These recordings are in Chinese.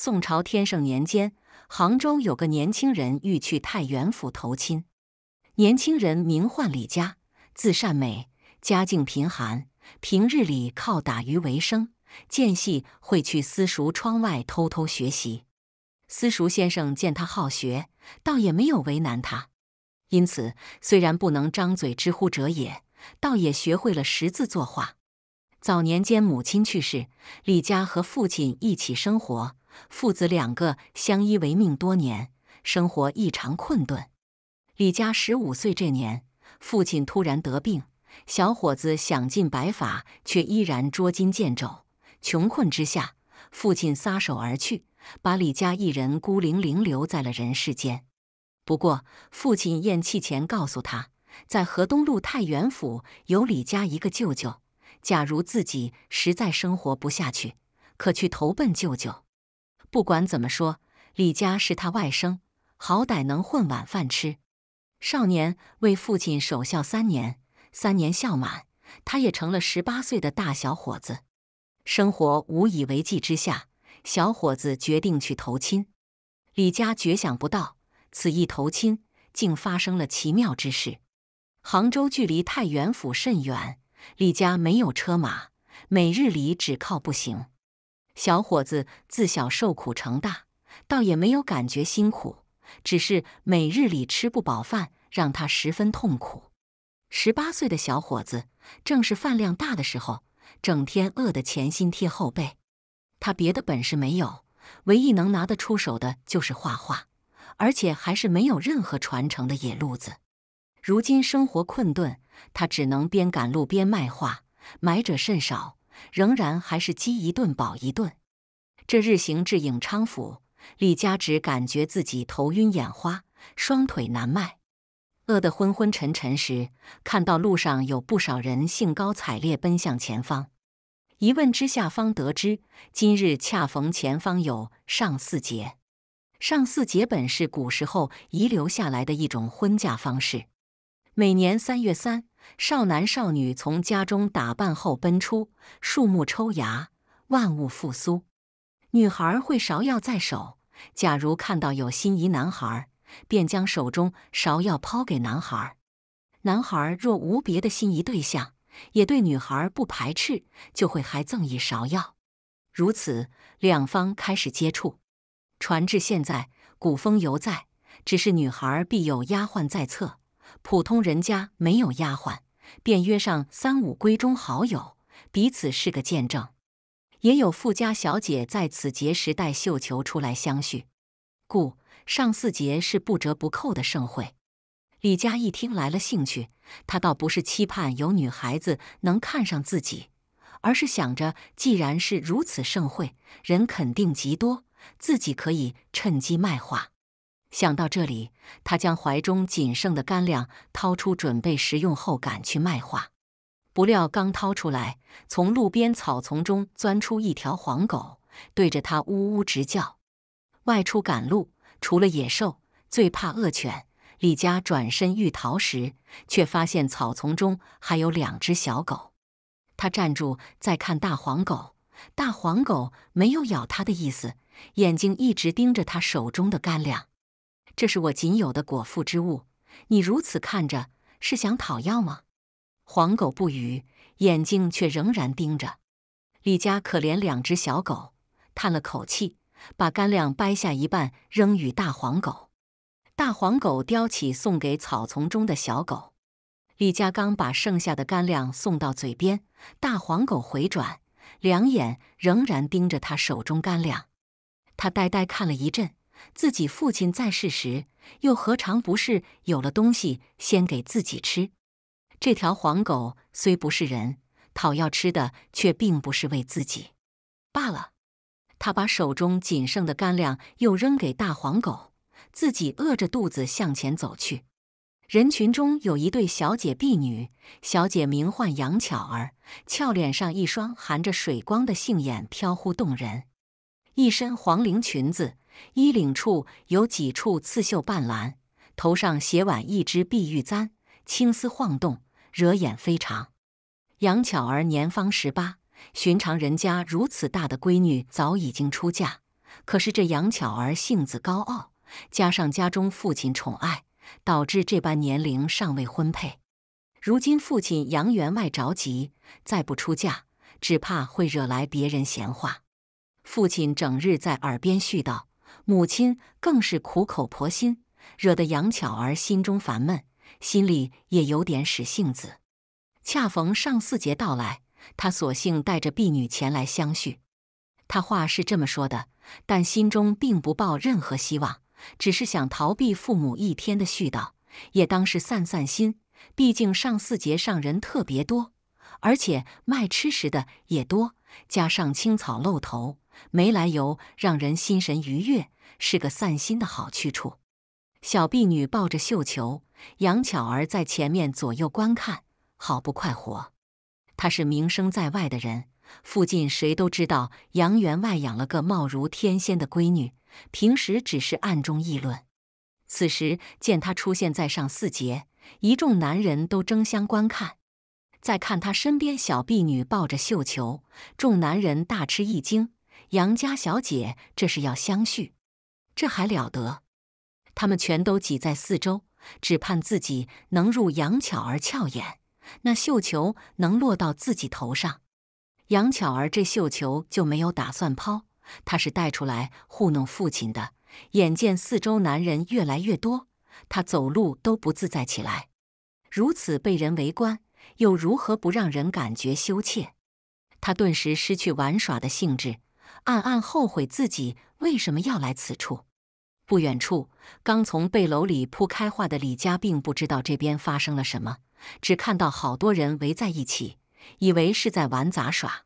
宋朝天圣年间，杭州有个年轻人欲去太原府投亲。年轻人名唤李家，字善美，家境贫寒，平日里靠打鱼为生，间隙会去私塾窗外偷偷学习。私塾先生见他好学，倒也没有为难他，因此虽然不能张嘴之乎者也，倒也学会了识字作画。早年间，母亲去世，李家和父亲一起生活。父子两个相依为命多年，生活异常困顿。李家十五岁这年，父亲突然得病，小伙子想尽白法，却依然捉襟见肘。穷困之下，父亲撒手而去，把李家一人孤零零留在了人世间。不过，父亲咽气前告诉他，在河东路太原府有李家一个舅舅，假如自己实在生活不下去，可去投奔舅舅。不管怎么说，李家是他外甥，好歹能混碗饭吃。少年为父亲守孝三年，三年孝满，他也成了十八岁的大小伙子。生活无以为继之下，小伙子决定去投亲。李家绝想不到，此一投亲，竟发生了奇妙之事。杭州距离太原府甚远，李家没有车马，每日里只靠步行。小伙子自小受苦成大，倒也没有感觉辛苦，只是每日里吃不饱饭，让他十分痛苦。十八岁的小伙子正是饭量大的时候，整天饿得前心贴后背。他别的本事没有，唯一能拿得出手的就是画画，而且还是没有任何传承的野路子。如今生活困顿，他只能边赶路边卖画，买者甚少。仍然还是饥一顿饱一顿。这日行至颍昌府，李家只感觉自己头晕眼花，双腿难迈，饿得昏昏沉沉时，看到路上有不少人兴高采烈奔向前方。一问之下，方得知今日恰逢前方有上巳节。上巳节本是古时候遗留下来的一种婚嫁方式，每年三月三。少男少女从家中打扮后奔出，树木抽芽，万物复苏。女孩会芍药在手，假如看到有心仪男孩，便将手中芍药抛给男孩。男孩若无别的心仪对象，也对女孩不排斥，就会还赠一芍药。如此，两方开始接触。传至现在，古风犹在，只是女孩必有丫鬟在侧。普通人家没有丫鬟，便约上三五闺中好友，彼此是个见证。也有富家小姐在此节时带绣球出来相叙，故上巳节是不折不扣的盛会。李家一听来了兴趣，他倒不是期盼有女孩子能看上自己，而是想着既然是如此盛会，人肯定极多，自己可以趁机卖画。想到这里，他将怀中仅剩的干粮掏出，准备食用后赶去卖画。不料刚掏出来，从路边草丛中钻出一条黄狗，对着他呜呜直叫。外出赶路，除了野兽，最怕恶犬。李佳转身欲逃时，却发现草丛中还有两只小狗。他站住再看大黄狗，大黄狗没有咬他的意思，眼睛一直盯着他手中的干粮。这是我仅有的果腹之物，你如此看着，是想讨要吗？黄狗不语，眼睛却仍然盯着。李家可怜两只小狗，叹了口气，把干粮掰下一半扔与大黄狗。大黄狗叼起，送给草丛中的小狗。李家刚把剩下的干粮送到嘴边，大黄狗回转，两眼仍然盯着他手中干粮。他呆呆看了一阵。自己父亲在世时，又何尝不是有了东西先给自己吃？这条黄狗虽不是人，讨要吃的却并不是为自己。罢了，他把手中仅剩的干粮又扔给大黄狗，自己饿着肚子向前走去。人群中有一对小姐婢女，小姐名唤杨巧儿，俏脸上一双含着水光的杏眼飘忽动人，一身黄绫裙子。衣领处有几处刺绣半蓝，头上斜挽一只碧玉簪，青丝晃动，惹眼非常。杨巧儿年方十八，寻常人家如此大的闺女早已经出嫁，可是这杨巧儿性子高傲，加上家中父亲宠爱，导致这般年龄尚未婚配。如今父亲杨员外着急，再不出嫁，只怕会惹来别人闲话。父亲整日在耳边絮叨。母亲更是苦口婆心，惹得杨巧儿心中烦闷，心里也有点使性子。恰逢上巳节到来，她索性带着婢女前来相叙。她话是这么说的，但心中并不抱任何希望，只是想逃避父母一天的絮叨，也当是散散心。毕竟上巳节上人特别多，而且卖吃食的也多，加上青草露头。没来由让人心神愉悦，是个散心的好去处。小婢女抱着绣球，杨巧儿在前面左右观看，好不快活。她是名声在外的人，附近谁都知道杨员外养了个貌如天仙的闺女。平时只是暗中议论，此时见她出现在上四节，一众男人都争相观看。再看她身边小婢女抱着绣球，众男人大吃一惊。杨家小姐，这是要相续，这还了得？他们全都挤在四周，只盼自己能入杨巧儿俏眼，那绣球能落到自己头上。杨巧儿这绣球就没有打算抛，她是带出来糊弄父亲的。眼见四周男人越来越多，她走路都不自在起来。如此被人围观，又如何不让人感觉羞怯？她顿时失去玩耍的兴致。暗暗后悔自己为什么要来此处。不远处，刚从背篓里铺开画的李家，并不知道这边发生了什么，只看到好多人围在一起，以为是在玩杂耍。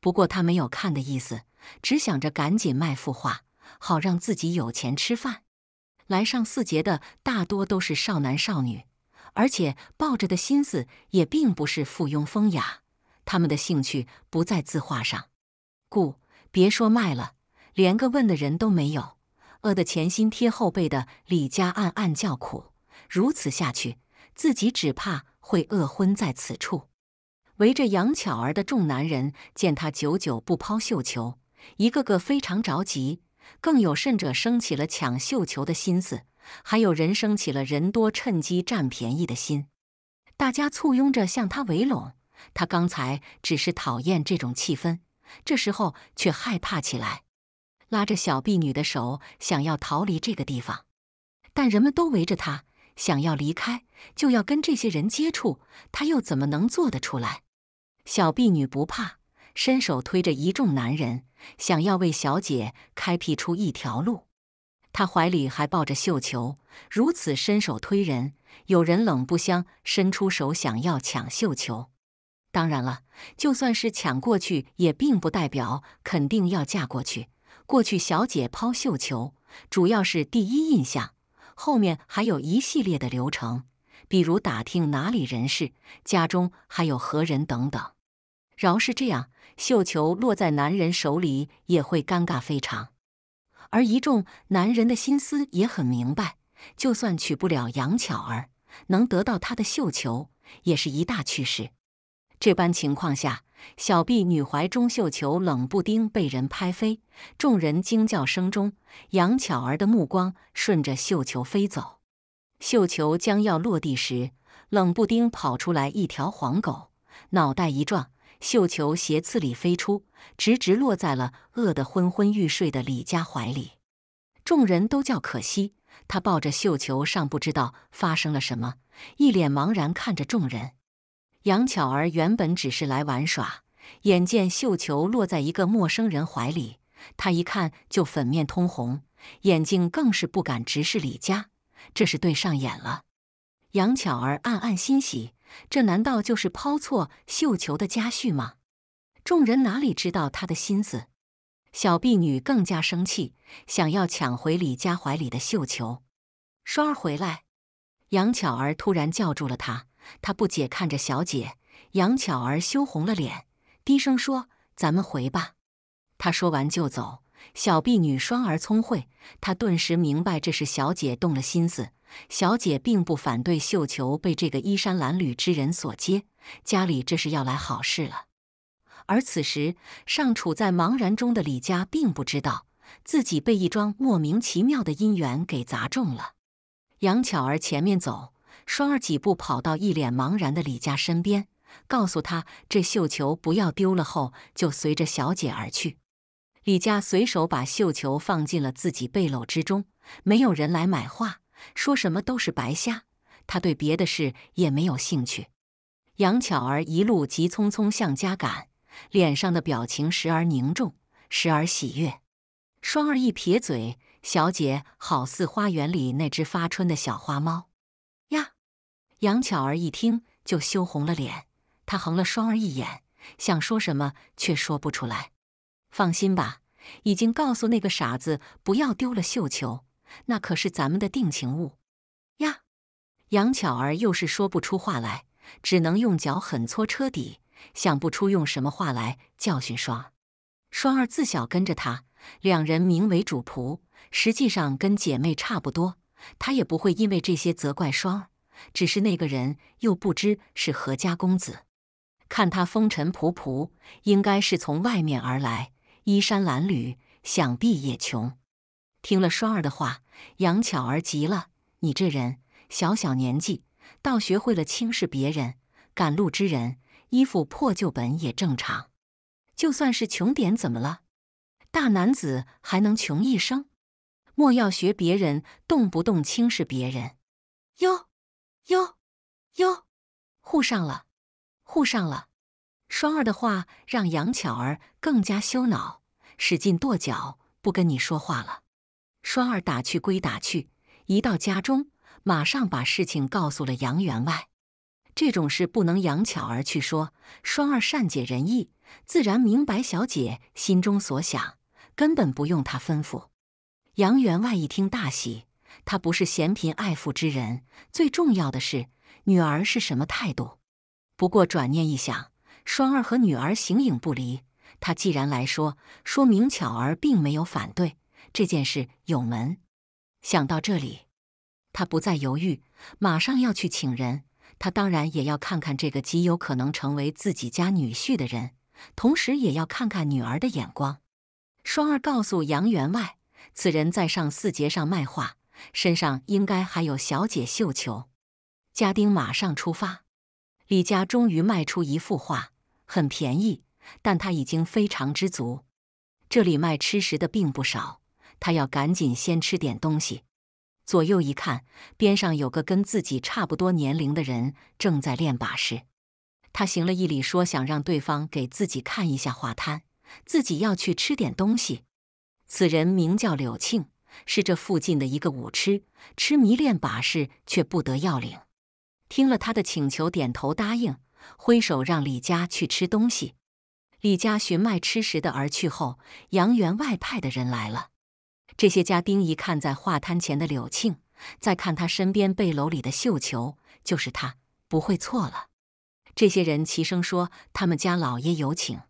不过他没有看的意思，只想着赶紧卖幅画，好让自己有钱吃饭。来上四节的大多都是少男少女，而且抱着的心思也并不是附庸风雅，他们的兴趣不在字画上，故。别说卖了，连个问的人都没有。饿得前心贴后背的李家暗暗叫苦，如此下去，自己只怕会饿昏在此处。围着杨巧儿的众男人见他久久不抛绣球，一个个非常着急，更有甚者生起了抢绣球的心思，还有人生起了人多趁机占便宜的心。大家簇拥着向他围拢，他刚才只是讨厌这种气氛。这时候却害怕起来，拉着小婢女的手，想要逃离这个地方。但人们都围着她，想要离开就要跟这些人接触，她又怎么能做得出来？小婢女不怕，伸手推着一众男人，想要为小姐开辟出一条路。她怀里还抱着绣球，如此伸手推人，有人冷不相伸出手想要抢绣球。当然了，就算是抢过去，也并不代表肯定要嫁过去。过去小姐抛绣球，主要是第一印象，后面还有一系列的流程，比如打听哪里人士、家中还有何人等等。饶是这样，绣球落在男人手里也会尴尬非常。而一众男人的心思也很明白，就算娶不了杨巧儿，能得到她的绣球也是一大趣事。这般情况下，小婢女怀中绣球冷不丁被人拍飞，众人惊叫声中，杨巧儿的目光顺着绣球飞走。绣球将要落地时，冷不丁跑出来一条黄狗，脑袋一撞，绣球斜刺里飞出，直直落在了饿得昏昏欲睡的李家怀里。众人都叫可惜，他抱着绣球，尚不知道发生了什么，一脸茫然看着众人。杨巧儿原本只是来玩耍，眼见绣球落在一个陌生人怀里，她一看就粉面通红，眼睛更是不敢直视李家，这是对上眼了。杨巧儿暗暗欣喜，这难道就是抛错绣球的家婿吗？众人哪里知道她的心思？小婢女更加生气，想要抢回李家怀里的绣球。双儿回来，杨巧儿突然叫住了她。他不解看着小姐，杨巧儿羞红了脸，低声说：“咱们回吧。”她说完就走。小婢女双儿聪慧，她顿时明白这是小姐动了心思。小姐并不反对绣球被这个衣衫褴褛之人所接，家里这是要来好事了。而此时尚处在茫然中的李家，并不知道自己被一桩莫名其妙的姻缘给砸中了。杨巧儿前面走。双儿几步跑到一脸茫然的李家身边，告诉他这绣球不要丢了后，就随着小姐而去。李家随手把绣球放进了自己背篓之中。没有人来买画，说什么都是白瞎。他对别的事也没有兴趣。杨巧儿一路急匆匆向家赶，脸上的表情时而凝重，时而喜悦。双儿一撇嘴，小姐好似花园里那只发春的小花猫。杨巧儿一听就羞红了脸，她横了双儿一眼，想说什么却说不出来。放心吧，已经告诉那个傻子不要丢了绣球，那可是咱们的定情物。呀，杨巧儿又是说不出话来，只能用脚狠搓车底，想不出用什么话来教训双。双儿自小跟着她，两人名为主仆，实际上跟姐妹差不多，她也不会因为这些责怪双儿。只是那个人又不知是何家公子，看他风尘仆仆，应该是从外面而来，衣衫褴褛，想必也穷。听了双儿的话，杨巧儿急了：“你这人小小年纪，倒学会了轻视别人。赶路之人，衣服破旧本也正常，就算是穷点，怎么了？大男子还能穷一生？莫要学别人，动不动轻视别人。”哟。哟，哟，护上了，护上了！双儿的话让杨巧儿更加羞恼，使劲跺脚，不跟你说话了。双儿打趣归打趣，一到家中，马上把事情告诉了杨员外。这种事不能杨巧儿去说，双儿善解人意，自然明白小姐心中所想，根本不用他吩咐。杨员外一听大喜。他不是嫌贫爱富之人，最重要的是女儿是什么态度。不过转念一想，双儿和女儿形影不离，他既然来说，说明巧儿并没有反对这件事有门。想到这里，他不再犹豫，马上要去请人。他当然也要看看这个极有可能成为自己家女婿的人，同时也要看看女儿的眼光。双儿告诉杨员外，此人在上四节上卖画。身上应该还有小姐绣球，家丁马上出发。李家终于卖出一幅画，很便宜，但他已经非常知足。这里卖吃食的并不少，他要赶紧先吃点东西。左右一看，边上有个跟自己差不多年龄的人正在练把式，他行了一礼，说想让对方给自己看一下画摊，自己要去吃点东西。此人名叫柳庆。是这附近的一个舞痴，痴迷练把式却不得要领。听了他的请求，点头答应，挥手让李家去吃东西。李家寻卖吃食的而去后，杨员外派的人来了。这些家丁一看在画摊前的柳庆，再看他身边背篓里的绣球，就是他，不会错了。这些人齐声说：“他们家老爷有请。”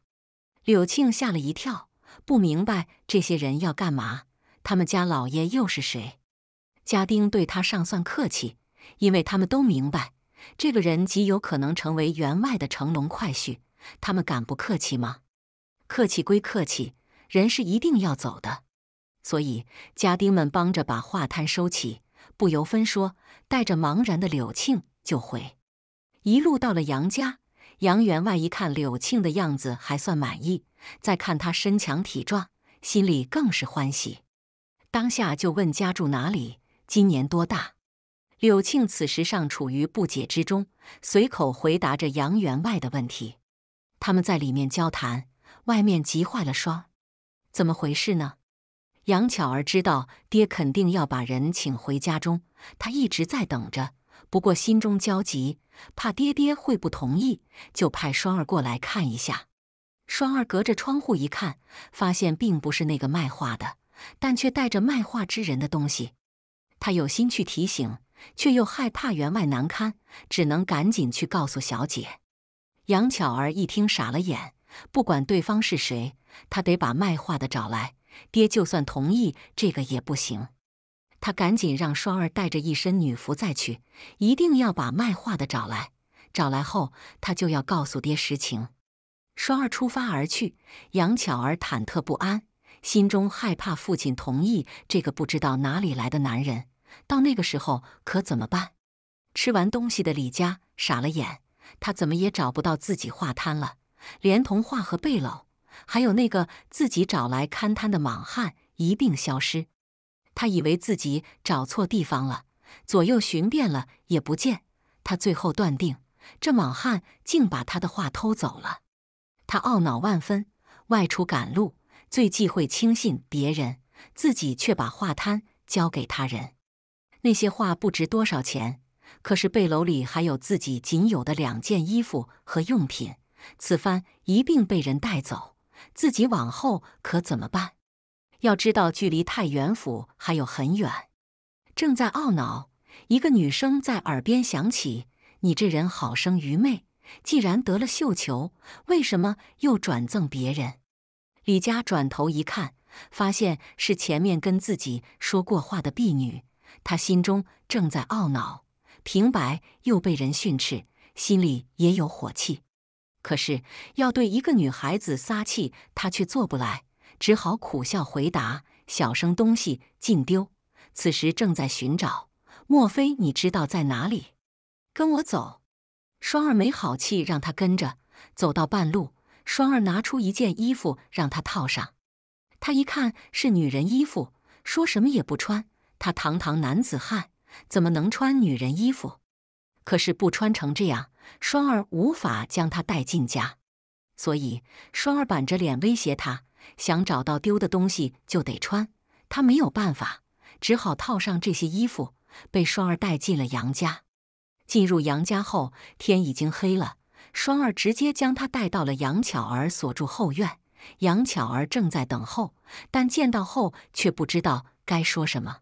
柳庆吓了一跳，不明白这些人要干嘛。他们家老爷又是谁？家丁对他尚算客气，因为他们都明白，这个人极有可能成为员外的乘龙快婿，他们敢不客气吗？客气归客气，人是一定要走的。所以家丁们帮着把画摊收起，不由分说，带着茫然的柳庆就回。一路到了杨家，杨员外一看柳庆的样子还算满意，再看他身强体壮，心里更是欢喜。当下就问家住哪里，今年多大？柳庆此时尚处于不解之中，随口回答着杨员外的问题。他们在里面交谈，外面急坏了双，怎么回事呢？杨巧儿知道爹肯定要把人请回家中，她一直在等着，不过心中焦急，怕爹爹会不同意，就派双儿过来看一下。双儿隔着窗户一看，发现并不是那个卖画的。但却带着卖画之人的东西，他有心去提醒，却又害怕员外难堪，只能赶紧去告诉小姐。杨巧儿一听傻了眼，不管对方是谁，他得把卖画的找来。爹就算同意这个也不行。他赶紧让双儿带着一身女服再去，一定要把卖画的找来。找来后，他就要告诉爹实情。双儿出发而去，杨巧儿忐忑不安。心中害怕，父亲同意这个不知道哪里来的男人，到那个时候可怎么办？吃完东西的李佳傻了眼，他怎么也找不到自己画摊了，连同画和背篓，还有那个自己找来看摊的莽汉一并消失。他以为自己找错地方了，左右寻遍了也不见，他最后断定这莽汉竟把他的画偷走了。他懊恼万分，外出赶路。最忌讳轻信别人，自己却把画摊交给他人。那些画不值多少钱，可是背篓里还有自己仅有的两件衣服和用品，此番一并被人带走，自己往后可怎么办？要知道，距离太原府还有很远。正在懊恼，一个女生在耳边响起：“你这人好生愚昧，既然得了绣球，为什么又转赠别人？”李佳转头一看，发现是前面跟自己说过话的婢女，她心中正在懊恼，平白又被人训斥，心里也有火气。可是要对一个女孩子撒气，她却做不来，只好苦笑回答：“小生东西尽丢，此时正在寻找，莫非你知道在哪里？跟我走。”双儿没好气让他跟着，走到半路。双儿拿出一件衣服让他套上，他一看是女人衣服，说什么也不穿。他堂堂男子汉怎么能穿女人衣服？可是不穿成这样，双儿无法将他带进家。所以双儿板着脸威胁他：想找到丢的东西就得穿。他没有办法，只好套上这些衣服，被双儿带进了杨家。进入杨家后，天已经黑了。双儿直接将他带到了杨巧儿所住后院，杨巧儿正在等候，但见到后却不知道该说什么。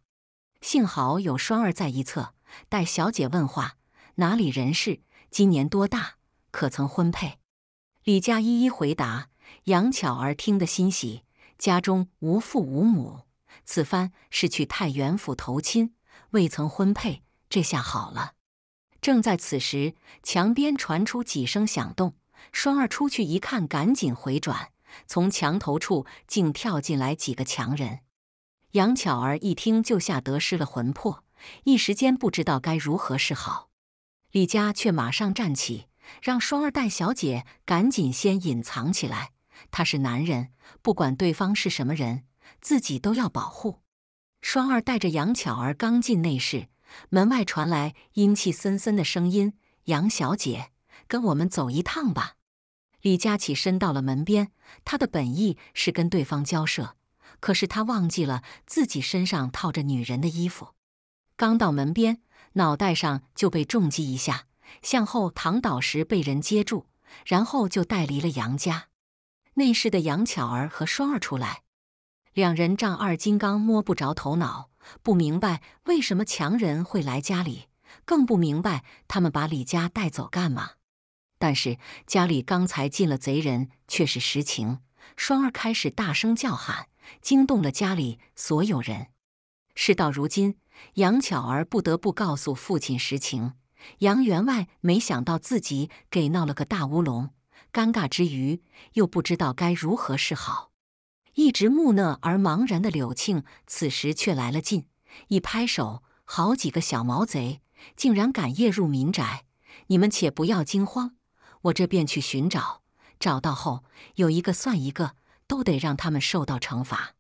幸好有双儿在一侧，待小姐问话：“哪里人士？今年多大？可曾婚配？”李家一一回答。杨巧儿听得欣喜，家中无父无母，此番是去太原府投亲，未曾婚配。这下好了。正在此时，墙边传出几声响动。双儿出去一看，赶紧回转，从墙头处竟跳进来几个强人。杨巧儿一听就吓得失了魂魄，一时间不知道该如何是好。李家却马上站起，让双儿带小姐赶紧先隐藏起来。他是男人，不管对方是什么人，自己都要保护。双儿带着杨巧儿刚进内室。门外传来阴气森森的声音：“杨小姐，跟我们走一趟吧。”李佳琪伸到了门边，他的本意是跟对方交涉，可是他忘记了自己身上套着女人的衣服。刚到门边，脑袋上就被重击一下，向后躺倒时被人接住，然后就带离了杨家。内室的杨巧儿和双儿出来，两人丈二金刚摸不着头脑。不明白为什么强人会来家里，更不明白他们把李家带走干嘛。但是家里刚才进了贼人却是实情。双儿开始大声叫喊，惊动了家里所有人。事到如今，杨巧儿不得不告诉父亲实情。杨员外没想到自己给闹了个大乌龙，尴尬之余又不知道该如何是好。一直木讷而茫然的柳庆，此时却来了劲，一拍手：“好几个小毛贼，竟然敢夜入民宅！你们且不要惊慌，我这便去寻找。找到后，有一个算一个，都得让他们受到惩罚。”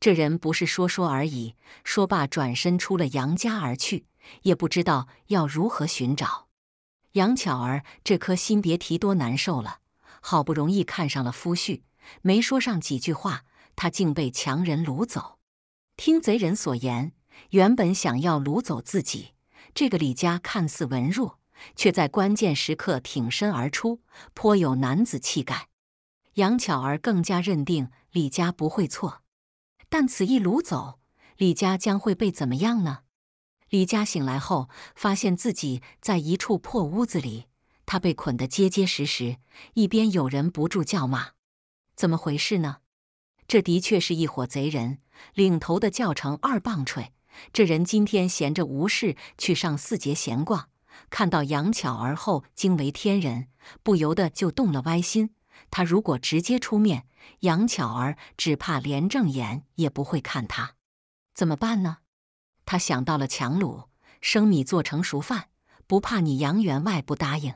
这人不是说说而已。说罢，转身出了杨家而去，也不知道要如何寻找。杨巧儿这颗心，别提多难受了。好不容易看上了夫婿。没说上几句话，他竟被强人掳走。听贼人所言，原本想要掳走自己。这个李家看似文弱，却在关键时刻挺身而出，颇有男子气概。杨巧儿更加认定李家不会错。但此一掳走，李家将会被怎么样呢？李家醒来后，发现自己在一处破屋子里，他被捆得结结实实，一边有人不住叫骂。怎么回事呢？这的确是一伙贼人，领头的叫成二棒槌。这人今天闲着无事，去上四节闲逛，看到杨巧儿后惊为天人，不由得就动了歪心。他如果直接出面，杨巧儿只怕连正眼也不会看他。怎么办呢？他想到了强掳，生米做成熟饭，不怕你杨员外不答应。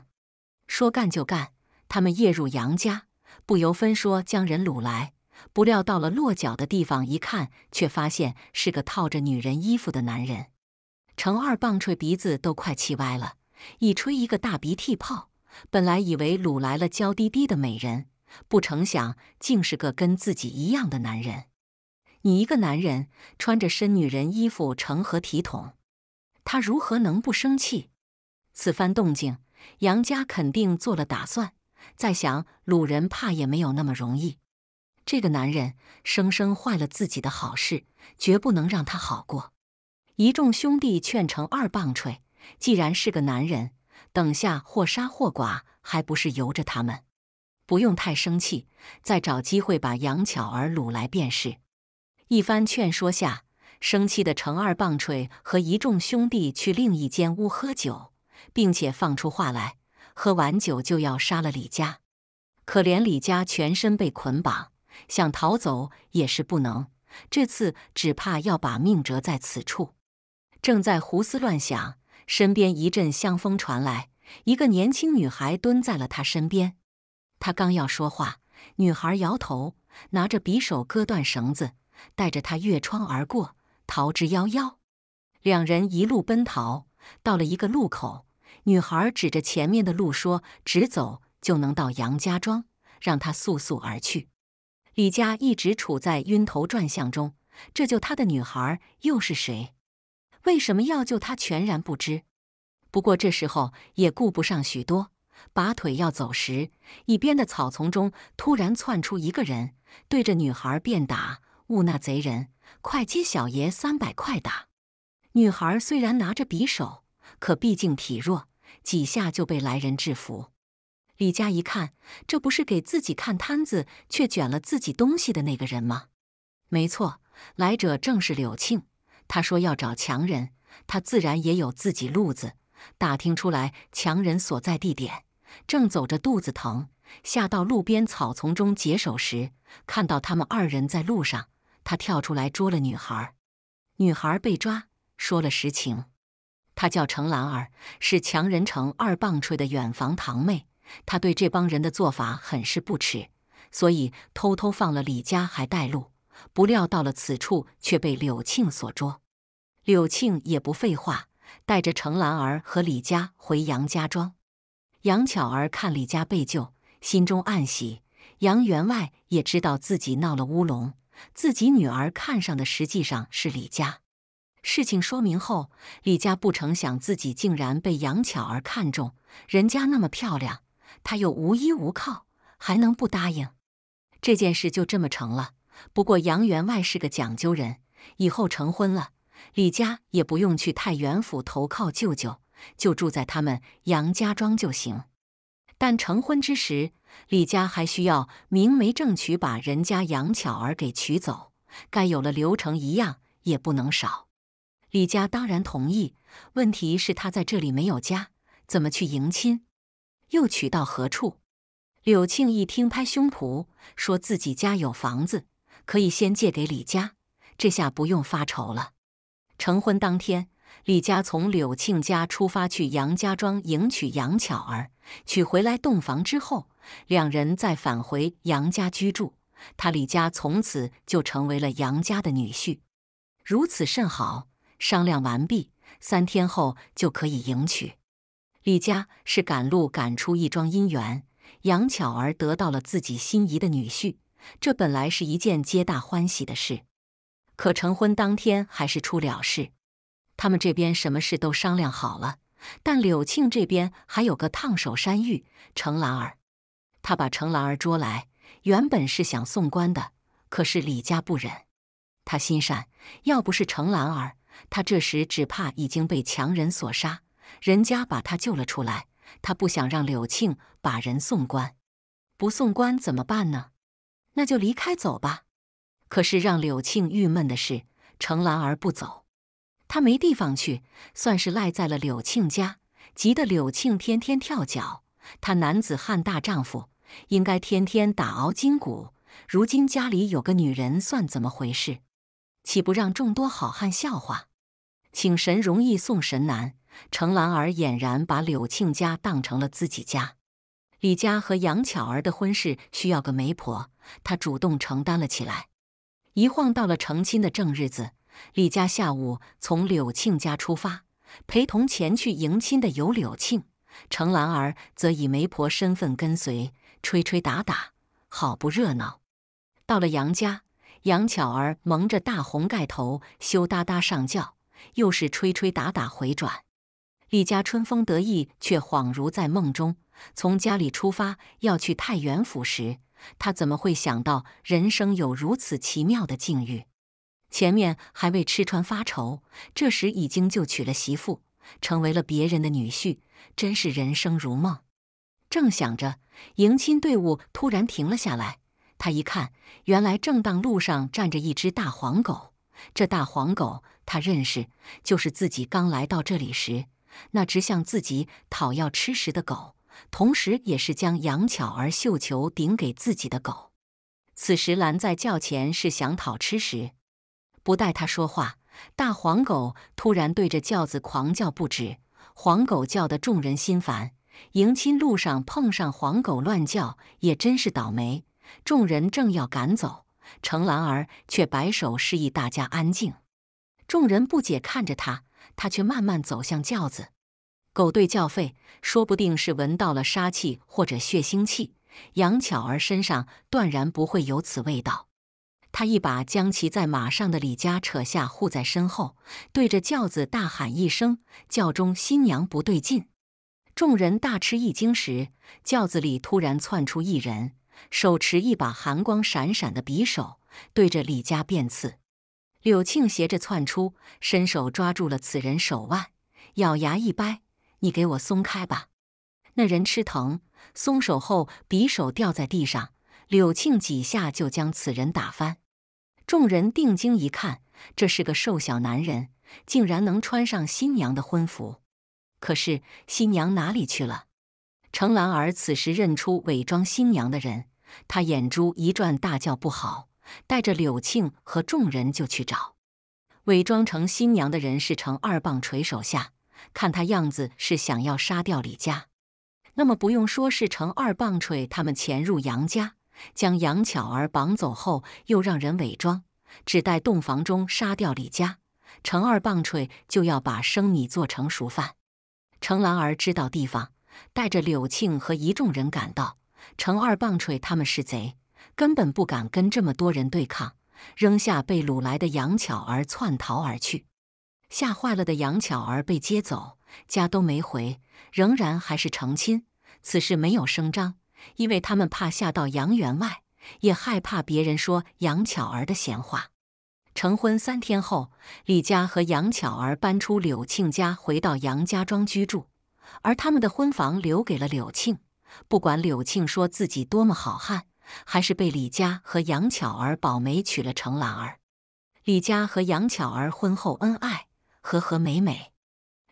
说干就干，他们夜入杨家。不由分说将人掳来，不料到了落脚的地方一看，却发现是个套着女人衣服的男人。程二棒槌鼻子都快气歪了，一吹一个大鼻涕泡。本来以为掳来了娇滴滴的美人，不成想竟是个跟自己一样的男人。你一个男人穿着身女人衣服，成何体统？他如何能不生气？此番动静，杨家肯定做了打算。再想掳人，怕也没有那么容易。这个男人生生坏了自己的好事，绝不能让他好过。一众兄弟劝程二棒槌，既然是个男人，等下或杀或剐，还不是由着他们？不用太生气，再找机会把杨巧儿掳来便是。一番劝说下，生气的程二棒槌和一众兄弟去另一间屋喝酒，并且放出话来。喝完酒就要杀了李家，可怜李家全身被捆绑，想逃走也是不能。这次只怕要把命折在此处。正在胡思乱想，身边一阵香风传来，一个年轻女孩蹲在了他身边。他刚要说话，女孩摇头，拿着匕首割断绳子，带着他越窗而过，逃之夭夭。两人一路奔逃，到了一个路口。女孩指着前面的路说：“直走就能到杨家庄，让他速速而去。”李家一直处在晕头转向中，这救他的女孩又是谁？为什么要救他？全然不知。不过这时候也顾不上许多，拔腿要走时，一边的草丛中突然窜出一个人，对着女孩便打：“误那贼人，快接小爷三百块打！”女孩虽然拿着匕首。可毕竟体弱，几下就被来人制服。李佳一看，这不是给自己看摊子却卷了自己东西的那个人吗？没错，来者正是柳庆。他说要找强人，他自然也有自己路子，打听出来强人所在地点。正走着，肚子疼，下到路边草丛中解手时，看到他们二人在路上，他跳出来捉了女孩。女孩被抓，说了实情。她叫程兰儿，是强人城二棒槌的远房堂妹。她对这帮人的做法很是不齿，所以偷偷放了李家，还带路。不料到了此处，却被柳庆所捉。柳庆也不废话，带着程兰儿和李家回杨家庄。杨巧儿看李家被救，心中暗喜。杨员外也知道自己闹了乌龙，自己女儿看上的实际上是李家。事情说明后，李家不成想自己竟然被杨巧儿看中，人家那么漂亮，他又无依无靠，还能不答应？这件事就这么成了。不过杨员外是个讲究人，以后成婚了，李家也不用去太原府投靠舅舅，就住在他们杨家庄就行。但成婚之时，李家还需要明媒正娶把人家杨巧儿给娶走，该有的流程一样也不能少。李家当然同意，问题是他在这里没有家，怎么去迎亲，又娶到何处？柳庆一听，拍胸脯说自己家有房子，可以先借给李家，这下不用发愁了。成婚当天，李家从柳庆家出发去杨家庄迎娶杨巧儿，娶回来洞房之后，两人再返回杨家居住，他李家从此就成为了杨家的女婿，如此甚好。商量完毕，三天后就可以迎娶。李家是赶路赶出一桩姻缘，杨巧儿得到了自己心仪的女婿，这本来是一件皆大欢喜的事。可成婚当天还是出了事。他们这边什么事都商量好了，但柳庆这边还有个烫手山芋——程兰儿。他把程兰儿捉来，原本是想送官的，可是李家不忍，他心善，要不是程兰儿。他这时只怕已经被强人所杀，人家把他救了出来。他不想让柳庆把人送官，不送官怎么办呢？那就离开走吧。可是让柳庆郁闷的是，程兰儿不走，他没地方去，算是赖在了柳庆家，急得柳庆天天跳脚。他男子汉大丈夫，应该天天打熬筋骨，如今家里有个女人算怎么回事？岂不让众多好汉笑话？请神容易送神难，程兰儿俨然把柳庆家当成了自己家。李家和杨巧儿的婚事需要个媒婆，她主动承担了起来。一晃到了成亲的正日子，李家下午从柳庆家出发，陪同前去迎亲的有柳庆，程兰儿则以媒婆身份跟随，吹吹打打，好不热闹。到了杨家，杨巧儿蒙着大红盖头，羞答答上轿。又是吹吹打打回转，李家春风得意，却恍如在梦中。从家里出发要去太原府时，他怎么会想到人生有如此奇妙的境遇？前面还为吃穿发愁，这时已经就娶了媳妇，成为了别人的女婿，真是人生如梦。正想着，迎亲队伍突然停了下来。他一看，原来正当路上站着一只大黄狗。这大黄狗，他认识，就是自己刚来到这里时那只向自己讨要吃食的狗，同时也是将杨巧儿绣球顶给自己的狗。此时拦在轿前是想讨吃食，不待他说话，大黄狗突然对着轿子狂叫不止。黄狗叫的众人心烦，迎亲路上碰上黄狗乱叫，也真是倒霉。众人正要赶走。程兰儿却摆手示意大家安静，众人不解看着他，他却慢慢走向轿子。狗对轿吠，说不定是闻到了杀气或者血腥气。杨巧儿身上断然不会有此味道。他一把将骑在马上的李佳扯下，护在身后，对着轿子大喊一声：“轿中新娘不对劲！”众人大吃一惊时，轿子里突然窜出一人。手持一把寒光闪闪的匕首，对着李家便刺。柳庆斜着窜出，伸手抓住了此人手腕，咬牙一掰：“你给我松开吧！”那人吃疼，松手后，匕首掉在地上。柳庆几下就将此人打翻。众人定睛一看，这是个瘦小男人，竟然能穿上新娘的婚服。可是新娘哪里去了？程兰儿此时认出伪装新娘的人，他眼珠一转，大叫不好，带着柳庆和众人就去找。伪装成新娘的人是程二棒槌手下，看他样子是想要杀掉李家，那么不用说是程二棒槌他们潜入杨家，将杨巧儿绑走后，又让人伪装，只待洞房中杀掉李家，程二棒槌就要把生米做成熟饭。程兰儿知道地方。带着柳庆和一众人赶到，程二棒槌他们是贼，根本不敢跟这么多人对抗，扔下被掳来的杨巧儿，窜逃而去。吓坏了的杨巧儿被接走，家都没回，仍然还是成亲。此事没有声张，因为他们怕吓到杨员外，也害怕别人说杨巧儿的闲话。成婚三天后，李家和杨巧儿搬出柳庆家，回到杨家庄居住。而他们的婚房留给了柳庆，不管柳庆说自己多么好汉，还是被李家和杨巧儿保媒娶了程兰儿。李家和杨巧儿婚后恩爱，和和美美。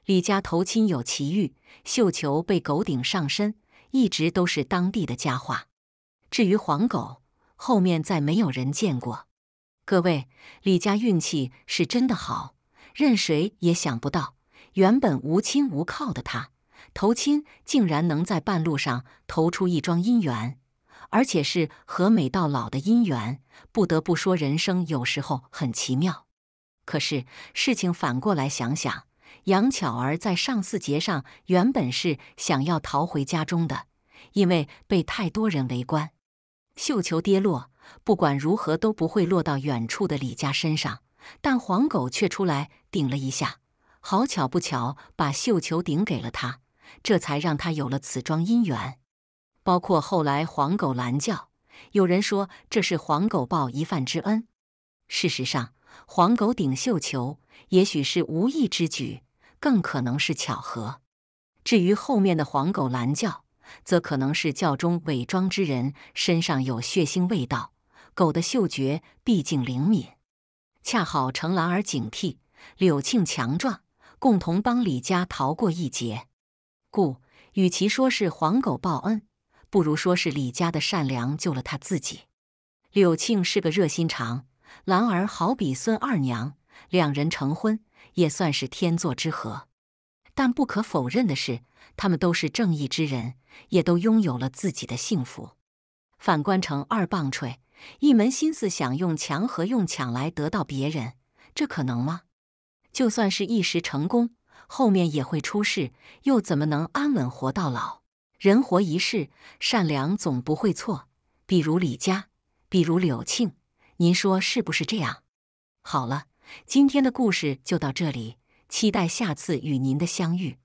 李家投亲有奇遇，绣球被狗顶上身，一直都是当地的佳话。至于黄狗，后面再没有人见过。各位，李家运气是真的好，任谁也想不到，原本无亲无靠的他。投亲竟然能在半路上投出一桩姻缘，而且是和美到老的姻缘。不得不说，人生有时候很奇妙。可是事情反过来想想，杨巧儿在上巳节上原本是想要逃回家中的，因为被太多人围观，绣球跌落，不管如何都不会落到远处的李家身上。但黄狗却出来顶了一下，好巧不巧，把绣球顶给了他。这才让他有了此桩姻缘，包括后来黄狗拦轿，有人说这是黄狗报一饭之恩。事实上，黄狗顶绣球也许是无意之举，更可能是巧合。至于后面的黄狗拦轿，则可能是轿中伪装之人身上有血腥味道，狗的嗅觉毕竟灵敏，恰好程兰儿警惕。柳庆强壮，共同帮李家逃过一劫。故与其说是黄狗报恩，不如说是李家的善良救了他自己。柳庆是个热心肠，兰儿好比孙二娘，两人成婚也算是天作之合。但不可否认的是，他们都是正义之人，也都拥有了自己的幸福。反观成二棒槌，一门心思想用强和用抢来得到别人，这可能吗？就算是一时成功。后面也会出事，又怎么能安稳活到老？人活一世，善良总不会错。比如李家，比如柳庆，您说是不是这样？好了，今天的故事就到这里，期待下次与您的相遇。